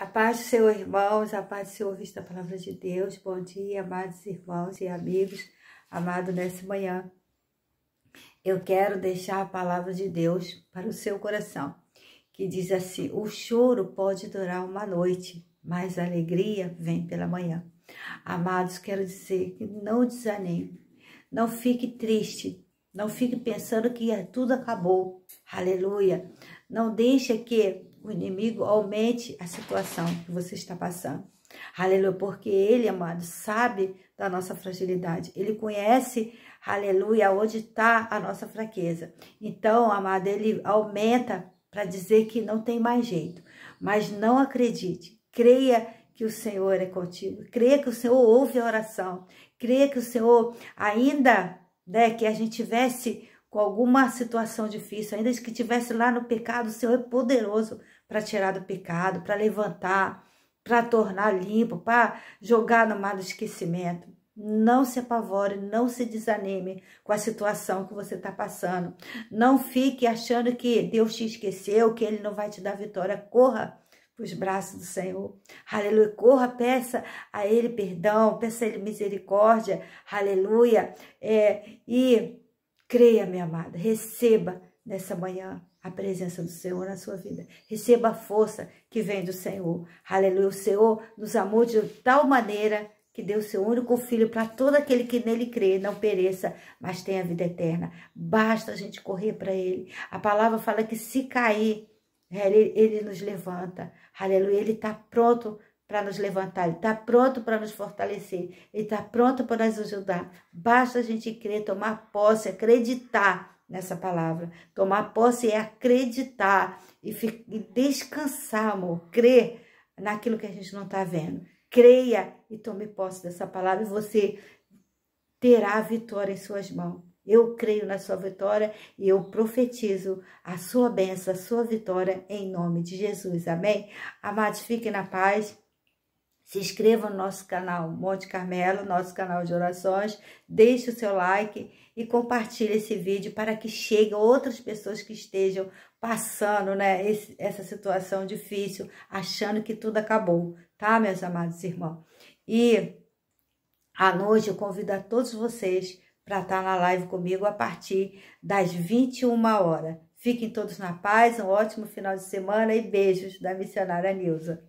A paz do Senhor, irmãos, a paz do Senhor, vista a palavra de Deus. Bom dia, amados irmãos e amigos, amado nessa manhã. Eu quero deixar a palavra de Deus para o seu coração, que diz assim: O choro pode durar uma noite, mas a alegria vem pela manhã. Amados, quero dizer que não desanime, não fique triste, não fique pensando que é tudo acabou. Aleluia! Não deixe que o inimigo aumente a situação que você está passando. Aleluia, porque ele, amado, sabe da nossa fragilidade. Ele conhece, aleluia, onde está a nossa fraqueza. Então, amado, ele aumenta para dizer que não tem mais jeito. Mas não acredite, creia que o Senhor é contigo. Creia que o Senhor ouve a oração. Creia que o Senhor ainda, né, que a gente tivesse com alguma situação difícil, ainda que estivesse lá no pecado, o Senhor é poderoso para tirar do pecado, para levantar, para tornar limpo, para jogar no mar do esquecimento. Não se apavore, não se desanime com a situação que você está passando. Não fique achando que Deus te esqueceu, que Ele não vai te dar vitória. Corra para os braços do Senhor. Aleluia. Corra, peça a Ele perdão, peça a Ele misericórdia. Aleluia. É, e Creia, minha amada, receba nessa manhã a presença do Senhor na sua vida. Receba a força que vem do Senhor. Aleluia. O Senhor nos amou de tal maneira que deu seu único filho para todo aquele que nele crê, não pereça, mas tenha vida eterna. Basta a gente correr para ele. A palavra fala que se cair, ele, ele nos levanta. Aleluia. Ele está pronto para nos levantar, Ele está pronto para nos fortalecer, Ele está pronto para nos ajudar. Basta a gente crer, tomar posse, acreditar nessa palavra. Tomar posse é acreditar e, e descansar, amor, crer naquilo que a gente não está vendo. Creia e tome posse dessa palavra e você terá a vitória em suas mãos. Eu creio na sua vitória e eu profetizo a sua bênção, a sua vitória em nome de Jesus. Amém? Amados, fiquem na paz. Se inscreva no nosso canal Monte Carmelo, nosso canal de orações. Deixe o seu like e compartilhe esse vídeo para que chegue outras pessoas que estejam passando né, esse, essa situação difícil, achando que tudo acabou, tá, meus amados irmãos? E à noite eu convido a todos vocês para estar tá na live comigo a partir das 21 horas. Fiquem todos na paz, um ótimo final de semana e beijos da missionária Nilza.